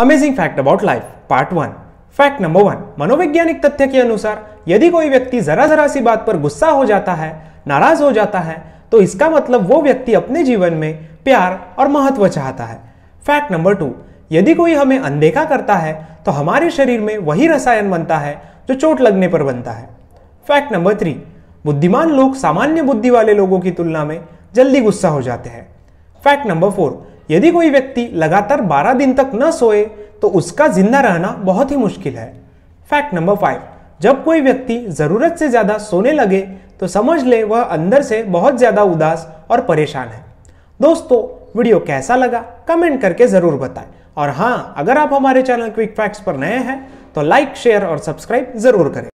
amazing fact about life part one fact number one मनोवैज्ञानिक तथ्य के अनुसार यदि कोई व्यक्ति जरा जरा सी बात पर गुस्सा हो जाता है नाराज हो जाता है तो इसका मतलब वो व्यक्ति अपने जीवन में प्यार और महत्व चाहता है फैक्ट नंबर टू यदि कोई हमें अनदेखा करता है तो हमारे शरीर में वही रसायन बनता है जो चोट लगने पर बनता है फैक्ट नंबर थ्री बुद्धिमान लोग सामान्य बुद्धि वाले लोगों की तुलना में जल्दी गुस्सा हो जाते हैं फैक्ट नंबर फोर यदि कोई व्यक्ति लगातार बारह दिन तक न सोए तो उसका जिंदा रहना बहुत ही मुश्किल है फैक्ट नंबर फाइव जब कोई व्यक्ति ज़रूरत से ज़्यादा सोने लगे तो समझ ले वह अंदर से बहुत ज़्यादा उदास और परेशान है दोस्तों वीडियो कैसा लगा कमेंट करके ज़रूर बताएं और हाँ अगर आप हमारे चैनल क्विक फैक्ट्स पर नए हैं तो लाइक शेयर और सब्सक्राइब ज़रूर करें